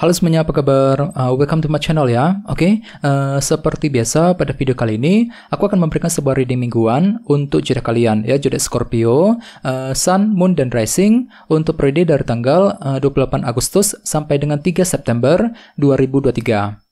Halo semuanya, apa kabar? Uh, welcome to my channel ya. Oke, okay? uh, seperti biasa pada video kali ini aku akan memberikan sebuah reading mingguan untuk jodoh kalian ya, jodoh Scorpio, uh, Sun, Moon dan Rising untuk periode dari tanggal uh, 28 Agustus sampai dengan 3 September 2023.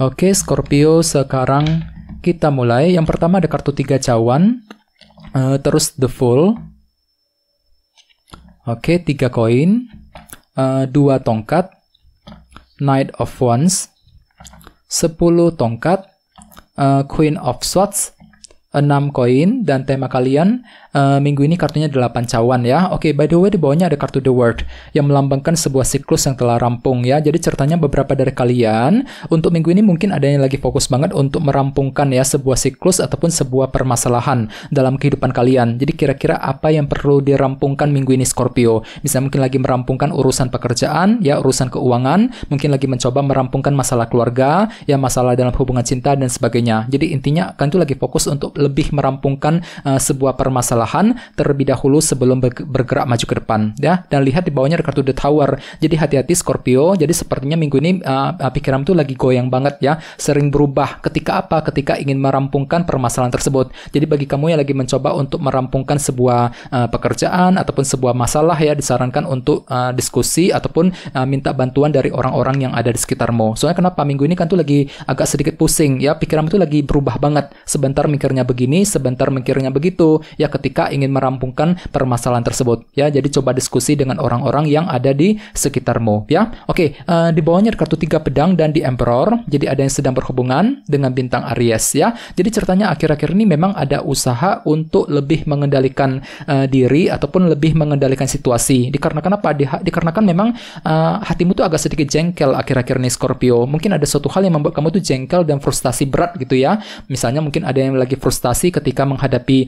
Oke, Scorpio, sekarang kita mulai. Yang pertama ada kartu tiga cawan, uh, terus The Fool. Oke, tiga koin, uh, dua tongkat, Knight of Wands, sepuluh tongkat, uh, Queen of Swords, enam koin, dan tema kalian Eh, minggu ini kartunya 8 cawan ya. Oke, okay, by the way di bawahnya ada kartu The world yang melambangkan sebuah siklus yang telah rampung ya. Jadi ceritanya beberapa dari kalian untuk minggu ini mungkin ada yang lagi fokus banget untuk merampungkan ya sebuah siklus ataupun sebuah permasalahan dalam kehidupan kalian. Jadi kira-kira apa yang perlu dirampungkan minggu ini Scorpio? Bisa mungkin lagi merampungkan urusan pekerjaan, ya urusan keuangan, mungkin lagi mencoba merampungkan masalah keluarga, ya masalah dalam hubungan cinta dan sebagainya. Jadi intinya kan itu lagi fokus untuk lebih merampungkan uh, sebuah permasalahan kesalahan terlebih dahulu sebelum bergerak maju ke depan ya dan lihat di bawahnya ada kartu The Tower. Jadi hati-hati Scorpio. Jadi sepertinya minggu ini uh, eh, eh, pikiran tuh lagi goyang banget ya, sering berubah ketika apa? Ketika ingin merampungkan permasalahan tersebut. Jadi bagi kamu yang lagi mencoba untuk merampungkan sebuah uh, pekerjaan ataupun sebuah masalah ya disarankan untuk uh, diskusi ataupun uh, minta bantuan dari orang-orang yang ada di sekitarmu. Soalnya kenapa minggu ini kan tuh lagi agak sedikit pusing ya, pikiran tuh lagi berubah banget. Sebentar mikirnya begini, sebentar mikirnya begitu. Ya ketika ketika ingin merampungkan permasalahan tersebut ya. Jadi coba diskusi dengan orang-orang yang ada di sekitarmu ya. Oke, uh, di bawahnya ada kartu tiga pedang dan di emperor. Jadi ada yang sedang berhubungan dengan bintang Aries ya. Jadi ceritanya akhir-akhir ini memang ada usaha untuk lebih mengendalikan uh, diri ataupun lebih mengendalikan situasi. Dikarenakan apa? Di, dikarenakan memang uh, hatimu tuh agak sedikit jengkel akhir-akhir ini Scorpio. Mungkin ada suatu hal yang membuat kamu tuh jengkel dan frustasi berat gitu ya. Misalnya mungkin ada yang lagi frustasi ketika menghadapi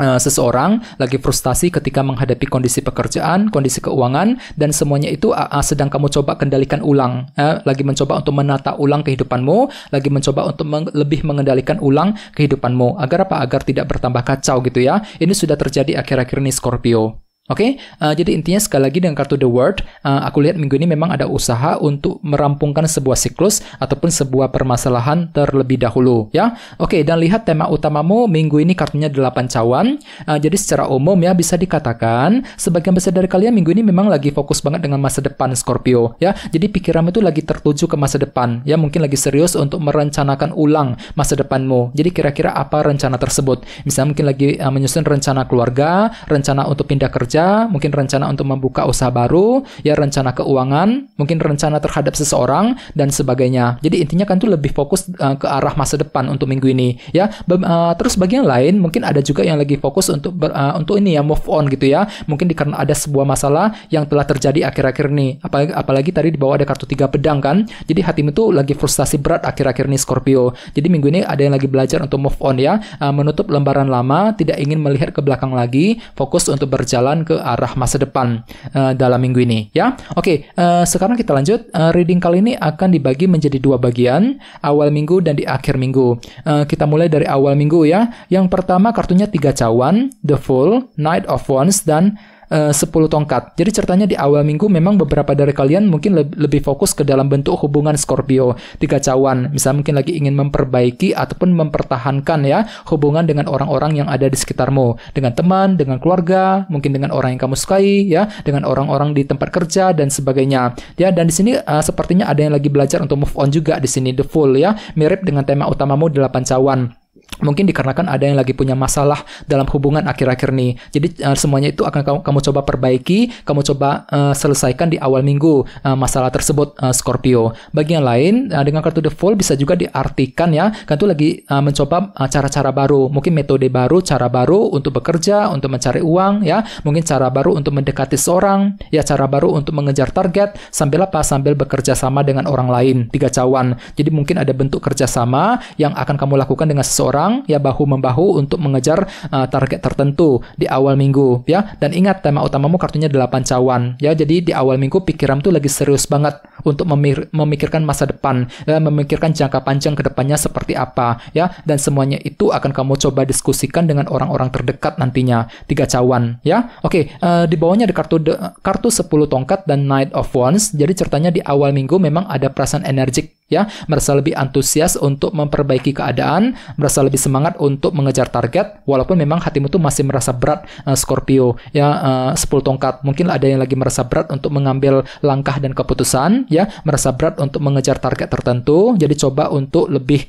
Eh, seseorang lagi frustasi ketika menghadapi kondisi pekerjaan, kondisi keuangan, dan semuanya itu ah, ah, sedang kamu coba kendalikan ulang. Uh, lagi mencoba untuk menata ulang kehidupanmu, lagi mencoba untuk lebih mengendalikan ulang kehidupanmu. Agar apa? Agar tidak bertambah kacau gitu ya. Ini sudah terjadi akhir-akhir ini Scorpio. Oke, okay? uh, eh, jadi intinya sekali lagi dengan kartu The World, uh, eh, aku lihat minggu ini memang ada usaha untuk merampungkan sebuah siklus ataupun sebuah permasalahan terlebih dahulu, ya. Oke, okay, dan lihat tema utamamu minggu ini kartunya 8 cawan. Uh, jadi secara umum ya bisa dikatakan sebagian besar dari kalian minggu ini memang lagi fokus banget dengan masa depan Scorpio, ya. Jadi pikiranmu itu lagi tertuju ke masa depan, ya mungkin lagi serius untuk merencanakan ulang masa depanmu. Jadi kira-kira apa rencana tersebut? Misalnya mungkin lagi uh, menyusun rencana keluarga, rencana untuk pindah kerja kerja, mungkin rencana untuk membuka usaha baru, ya rencana keuangan, mungkin rencana terhadap seseorang dan sebagainya. Jadi intinya kan tuh lebih fokus uh, ke arah masa depan untuk minggu ini, ya. Be uh, eh, terus bagian lain mungkin ada juga yang lagi fokus untuk ber, uh, untuk ini ya move on gitu ya. Mungkin dikarenakan ada sebuah masalah yang telah terjadi akhir-akhir ini. Apalagi, apalagi tadi di bawah ada kartu tiga pedang kan. Jadi hatimu tuh lagi frustasi berat akhir-akhir ini Scorpio. Jadi minggu ini ada yang lagi belajar untuk move on ya, uh, menutup lembaran lama, tidak ingin melihat ke belakang lagi, fokus untuk berjalan ke arah masa depan uh, dalam minggu ini ya. Oke, okay, uh, eh, sekarang kita lanjut. Uh, reading kali ini akan dibagi menjadi dua bagian, awal minggu dan di akhir minggu. Uh, kita mulai dari awal minggu ya. Yang pertama kartunya tiga cawan, The full Knight of Wands dan Eh, sepuluh 10 tongkat. Jadi ceritanya di awal minggu memang beberapa dari kalian mungkin le lebih fokus ke dalam bentuk hubungan Scorpio tiga cawan. Misalnya mungkin lagi ingin memperbaiki ataupun mempertahankan ya hubungan dengan orang-orang yang ada di sekitarmu, dengan teman, dengan keluarga, mungkin dengan orang yang kamu sukai ya, dengan orang-orang di tempat kerja dan sebagainya. Ya dan di sini uh, sepertinya ada yang lagi belajar untuk move on juga di sini The full ya, mirip dengan tema utamamu delapan cawan. Mungkin dikarenakan ada yang lagi punya masalah dalam hubungan akhir-akhir nih. Jadi uh, semuanya itu akan kamu, kamu coba perbaiki, kamu coba uh, selesaikan di awal minggu uh, masalah tersebut uh, Scorpio. Bagi yang lain uh, dengan kartu The Fool bisa juga diartikan ya, kan itu lagi uh, mencoba cara cara-cara baru, mungkin metode baru, cara baru untuk bekerja, untuk mencari uang ya, mungkin cara baru untuk mendekati seorang, ya cara baru untuk mengejar target sambil apa? Sambil bekerja sama dengan orang lain, tiga cawan. Jadi mungkin ada bentuk kerjasama yang akan kamu lakukan dengan seseorang berjuang ya bahu membahu untuk mengejar uh, target tertentu di awal minggu ya. Dan ingat tema utamamu kartunya 8 cawan ya. Jadi di awal minggu pikiran tuh lagi serius banget untuk memikirkan masa depan, ya, memikirkan jangka panjang ke depannya seperti apa ya. Dan semuanya itu akan kamu coba diskusikan dengan orang-orang terdekat nantinya. Tiga cawan ya. Oke, uh, di bawahnya ada kartu kartu 10 tongkat dan Knight of Wands. Jadi ceritanya di awal minggu memang ada perasaan energik ya merasa lebih antusias untuk memperbaiki keadaan merasa lebih semangat untuk mengejar target walaupun memang hatimu tuh masih merasa berat uh, Scorpio ya eh, uh, 10 tongkat mungkin ada yang lagi merasa berat untuk mengambil langkah dan keputusan ya merasa berat untuk mengejar target tertentu jadi coba untuk lebih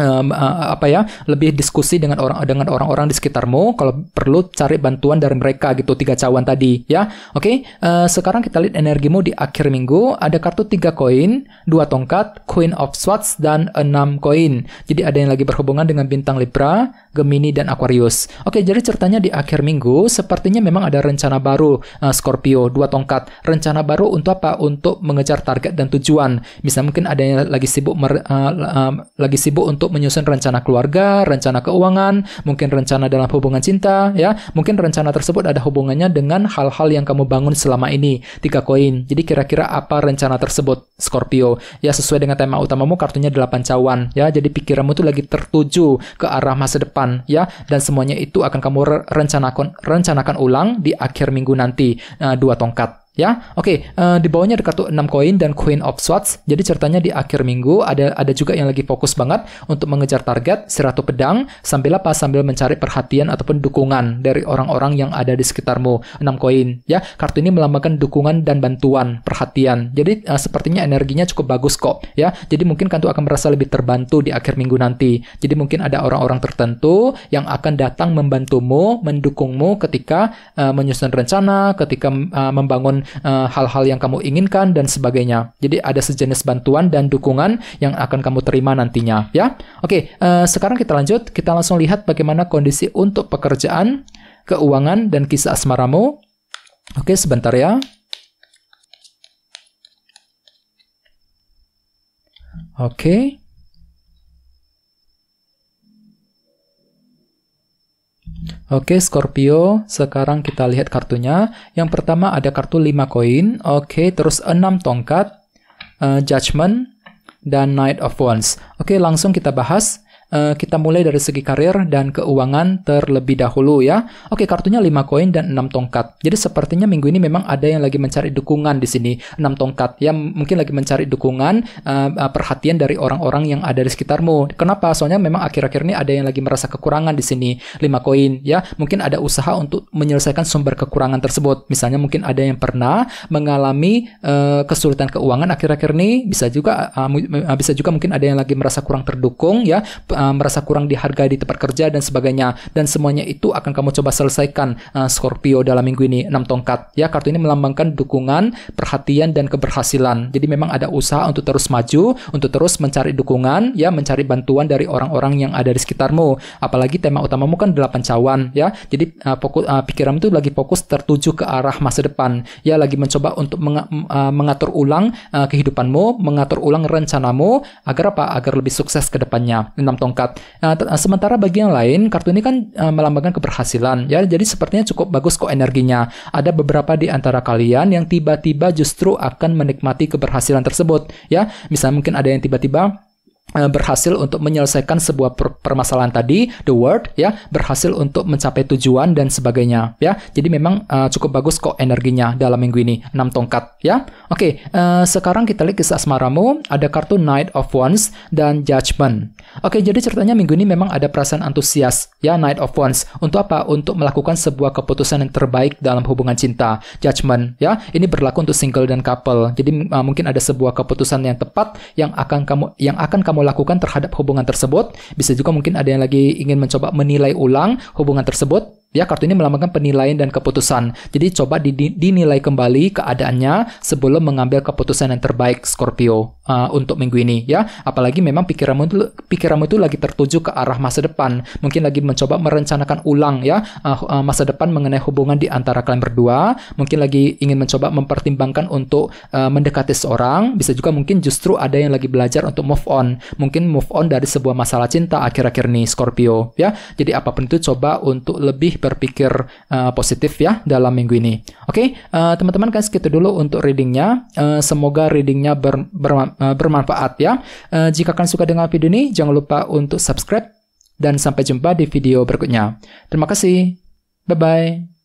um, uh, apa ya lebih diskusi dengan orang dengan orang-orang di sekitarmu kalau perlu cari bantuan dari mereka gitu tiga cawan tadi ya oke okay? uh, eh, sekarang kita lihat energimu di akhir minggu ada kartu tiga koin dua tongkat queen of swords dan enam koin jadi ada yang lagi berhubungan dengan bintang libra gemini dan aquarius oke okay, jadi ceritanya di akhir minggu sepertinya memang ada rencana baru uh, scorpio dua tongkat rencana baru untuk apa untuk mengejar target dan tujuan bisa mungkin ada yang lagi sibuk mer, uh, uh, lagi sibuk untuk untuk menyusun rencana keluarga, rencana keuangan, mungkin rencana dalam hubungan cinta, ya. Mungkin rencana tersebut ada hubungannya dengan hal-hal yang kamu bangun selama ini. Tiga koin. Jadi kira-kira apa rencana tersebut, Scorpio? Ya, sesuai dengan tema utamamu, kartunya delapan cawan, ya. Jadi pikiranmu tuh lagi tertuju ke arah masa depan, ya. Dan semuanya itu akan kamu rencanakan rencanakan ulang di akhir minggu nanti. Nah, dua tongkat Ya, oke. Okay, uh, eh, di bawahnya ada kartu 6 koin dan Queen of Swords. Jadi ceritanya di akhir minggu ada ada juga yang lagi fokus banget untuk mengejar target seratus Pedang sambil apa sambil mencari perhatian ataupun dukungan dari orang-orang yang ada di sekitarmu. 6 koin, ya. Kartu ini melambangkan dukungan dan bantuan, perhatian. Jadi uh, sepertinya energinya cukup bagus kok, ya. Jadi mungkin kartu akan merasa lebih terbantu di akhir minggu nanti. Jadi mungkin ada orang-orang tertentu yang akan datang membantumu, mendukungmu ketika uh, menyusun rencana, ketika uh, membangun hal eh, hal-hal yang kamu inginkan dan sebagainya. Jadi ada sejenis bantuan dan dukungan yang akan kamu terima nantinya ya. Oke, uh, sekarang kita lanjut, kita langsung lihat bagaimana kondisi untuk pekerjaan, keuangan dan kisah asmaramu. Oke, sebentar ya. Oke. Oke, Scorpio, sekarang kita lihat kartunya. Yang pertama ada kartu 5 koin, oke, terus 6 tongkat, uh, Judgment, dan Knight of Wands. Oke, langsung kita bahas Uh, kita mulai dari segi karir dan keuangan terlebih dahulu ya. Oke, kartunya 5 koin dan 6 tongkat. Jadi sepertinya minggu ini memang ada yang lagi mencari dukungan di sini. 6 tongkat ya mungkin lagi mencari dukungan uh, perhatian dari orang-orang yang ada di sekitarmu. Kenapa? Soalnya memang akhir-akhir ini ada yang lagi merasa kekurangan di sini. 5 koin ya. Mungkin ada usaha untuk menyelesaikan sumber kekurangan tersebut. Misalnya mungkin ada yang pernah mengalami uh, kesulitan keuangan akhir-akhir ini, bisa juga uh, bisa juga mungkin ada yang lagi merasa kurang terdukung ya Ah, merasa kurang dihargai di tempat kerja dan sebagainya dan semuanya itu akan kamu coba selesaikan uh, Scorpio dalam minggu ini 6 tongkat ya kartu ini melambangkan dukungan perhatian dan keberhasilan jadi memang ada usaha untuk terus maju untuk terus mencari dukungan ya mencari bantuan dari orang-orang yang ada di sekitarmu apalagi tema utamamu kan delapan cawan ya jadi uh, fokus uh, pikiran itu lagi fokus tertuju ke arah masa depan ya lagi mencoba untuk meng uh, mengatur ulang uh, kehidupanmu mengatur ulang rencanamu agar apa agar lebih sukses ke depannya 6 tongkat tongkat. Nah, ah, sementara bagi yang lain, kartu ini kan uh, melambangkan keberhasilan. Ya, jadi sepertinya cukup bagus kok energinya. Ada beberapa di antara kalian yang tiba-tiba justru akan menikmati keberhasilan tersebut. Ya, misalnya mungkin ada yang tiba-tiba Eh, berhasil untuk menyelesaikan sebuah per permasalahan tadi the word ya berhasil untuk mencapai tujuan dan sebagainya ya jadi memang uh, cukup bagus kok energinya dalam minggu ini 6 tongkat ya oke okay, uh, eh, sekarang kita lihat kisah asmaramu ada kartu knight of wands dan judgment oke okay, jadi ceritanya minggu ini memang ada perasaan antusias ya knight of wands untuk apa untuk melakukan sebuah keputusan yang terbaik dalam hubungan cinta judgment ya ini berlaku untuk single dan couple jadi uh, mungkin ada sebuah keputusan yang tepat yang akan kamu yang akan kamu kamu lakukan terhadap hubungan tersebut. Bisa juga mungkin ada yang lagi ingin mencoba menilai ulang hubungan tersebut ya kartu ini melambangkan penilaian dan keputusan. Jadi coba dinilai kembali keadaannya sebelum mengambil keputusan yang terbaik Scorpio uh, untuk minggu ini ya. Apalagi memang pikiranmu itu pikiranmu itu lagi tertuju ke arah masa depan. Mungkin lagi mencoba merencanakan ulang ya uh, uh, masa depan mengenai hubungan di antara kalian berdua. Mungkin lagi ingin mencoba mempertimbangkan untuk uh, mendekati seorang, bisa juga mungkin justru ada yang lagi belajar untuk move on. Mungkin move on dari sebuah masalah cinta akhir-akhir ini Scorpio ya. Jadi apapun itu coba untuk lebih berpikir uh, positif ya dalam minggu ini. Oke, okay? uh, eh, teman-teman kan segitu dulu untuk readingnya. Uh, semoga readingnya ber, ber, bermanfaat ya. Uh, jika kalian suka dengan video ini, jangan lupa untuk subscribe dan sampai jumpa di video berikutnya. Terima kasih. Bye-bye.